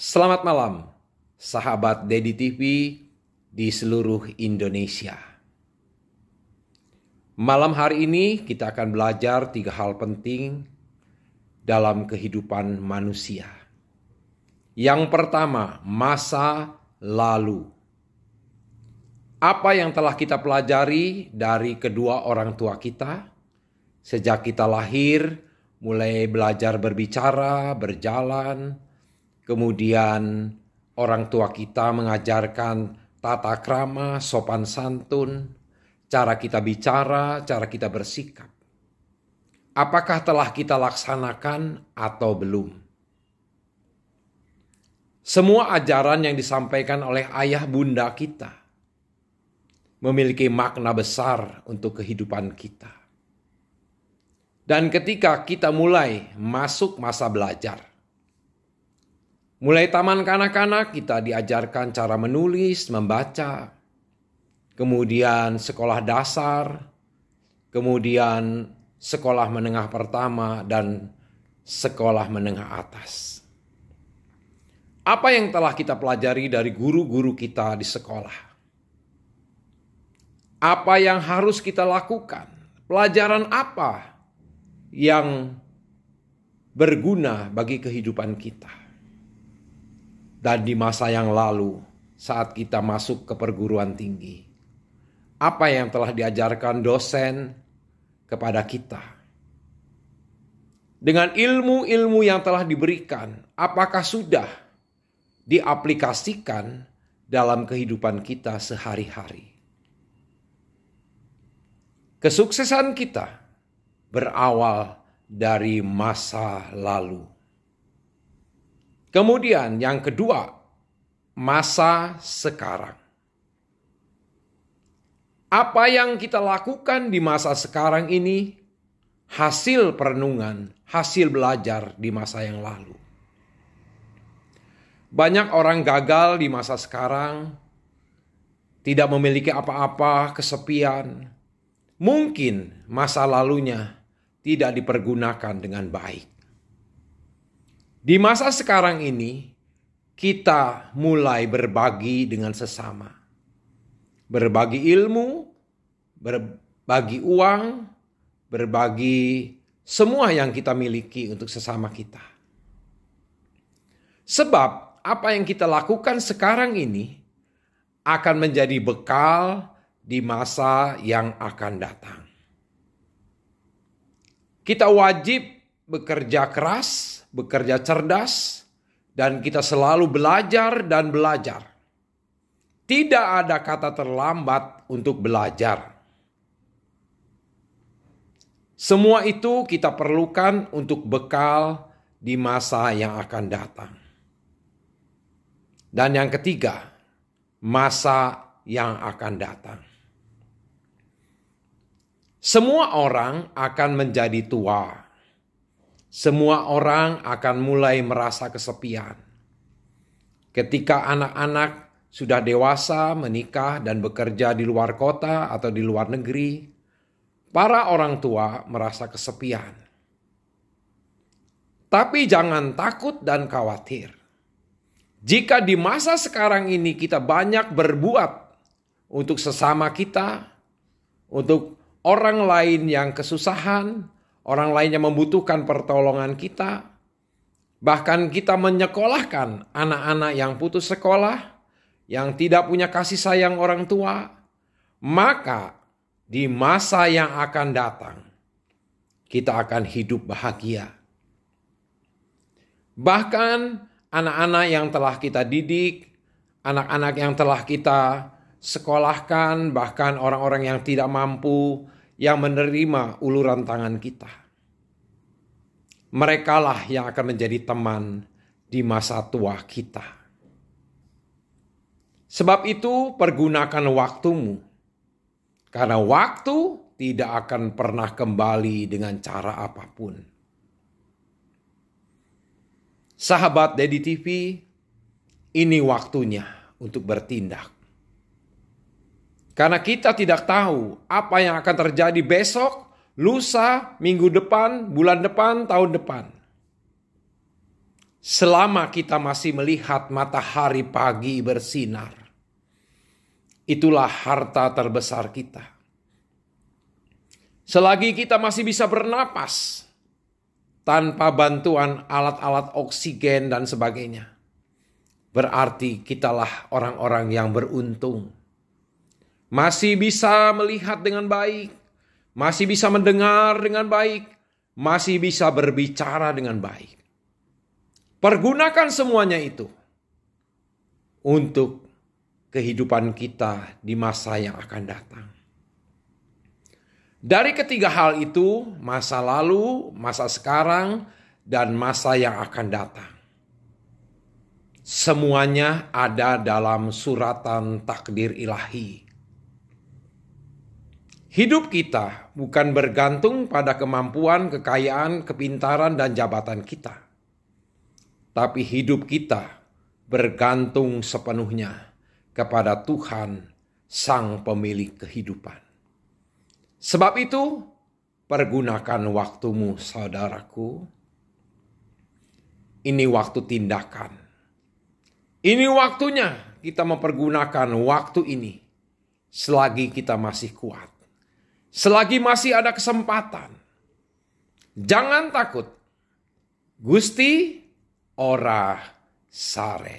Selamat malam, sahabat Dedi TV di seluruh Indonesia. Malam hari ini kita akan belajar tiga hal penting dalam kehidupan manusia. Yang pertama, masa lalu. Apa yang telah kita pelajari dari kedua orang tua kita sejak kita lahir, mulai belajar berbicara, berjalan, Kemudian orang tua kita mengajarkan tata krama, sopan santun, cara kita bicara, cara kita bersikap. Apakah telah kita laksanakan atau belum? Semua ajaran yang disampaikan oleh ayah bunda kita memiliki makna besar untuk kehidupan kita. Dan ketika kita mulai masuk masa belajar, Mulai taman kanak-kanak kita diajarkan cara menulis, membaca. Kemudian sekolah dasar, kemudian sekolah menengah pertama dan sekolah menengah atas. Apa yang telah kita pelajari dari guru-guru kita di sekolah? Apa yang harus kita lakukan? Pelajaran apa yang berguna bagi kehidupan kita? dan di masa yang lalu saat kita masuk ke perguruan tinggi. Apa yang telah diajarkan dosen kepada kita? Dengan ilmu-ilmu yang telah diberikan, apakah sudah diaplikasikan dalam kehidupan kita sehari-hari? Kesuksesan kita berawal dari masa lalu. Kemudian yang kedua, masa sekarang. Apa yang kita lakukan di masa sekarang ini hasil perenungan, hasil belajar di masa yang lalu. Banyak orang gagal di masa sekarang, tidak memiliki apa-apa, kesepian. Mungkin masa lalunya tidak dipergunakan dengan baik. Di masa sekarang ini, kita mulai berbagi dengan sesama, berbagi ilmu, berbagi uang, berbagi semua yang kita miliki untuk sesama kita. Sebab apa yang kita lakukan sekarang ini akan menjadi bekal di masa yang akan datang. Kita wajib bekerja keras bekerja cerdas, dan kita selalu belajar dan belajar. Tidak ada kata terlambat untuk belajar. Semua itu kita perlukan untuk bekal di masa yang akan datang. Dan yang ketiga, masa yang akan datang. Semua orang akan menjadi tua semua orang akan mulai merasa kesepian. Ketika anak-anak sudah dewasa, menikah, dan bekerja di luar kota atau di luar negeri, para orang tua merasa kesepian. Tapi jangan takut dan khawatir. Jika di masa sekarang ini kita banyak berbuat untuk sesama kita, untuk orang lain yang kesusahan, orang lain yang membutuhkan pertolongan kita. Bahkan kita menyekolahkan anak-anak yang putus sekolah, yang tidak punya kasih sayang orang tua, maka di masa yang akan datang kita akan hidup bahagia. Bahkan anak-anak yang telah kita didik, anak-anak yang telah kita sekolahkan, bahkan orang-orang yang tidak mampu, yang menerima uluran tangan kita. Merekalah yang akan menjadi teman di masa tua kita. Sebab itu, pergunakan waktumu, karena waktu tidak akan pernah kembali dengan cara apapun. Sahabat Dedi TV, ini waktunya untuk bertindak. Karena kita tidak tahu apa yang akan terjadi besok, lusa, minggu depan, bulan depan, tahun depan. Selama kita masih melihat matahari pagi bersinar, itulah harta terbesar kita. Selagi kita masih bisa bernapas tanpa bantuan alat-alat oksigen dan sebagainya, berarti kitalah orang-orang yang beruntung masih bisa melihat dengan baik, masih bisa mendengar dengan baik, masih bisa berbicara dengan baik. Pergunakan semuanya itu untuk kehidupan kita di masa yang akan datang. Dari ketiga hal itu, masa lalu, masa sekarang, dan masa yang akan datang. Semuanya ada dalam suratan takdir ilahi Hidup kita bukan bergantung pada kemampuan, kekayaan, kepintaran, dan jabatan kita, tapi hidup kita bergantung sepenuhnya kepada Tuhan, Sang Pemilik kehidupan. Sebab itu, pergunakan waktumu, saudaraku. Ini waktu tindakan. Ini waktunya kita mempergunakan waktu ini selagi kita masih kuat Selagi masih ada kesempatan, jangan takut. Gusti ora sare.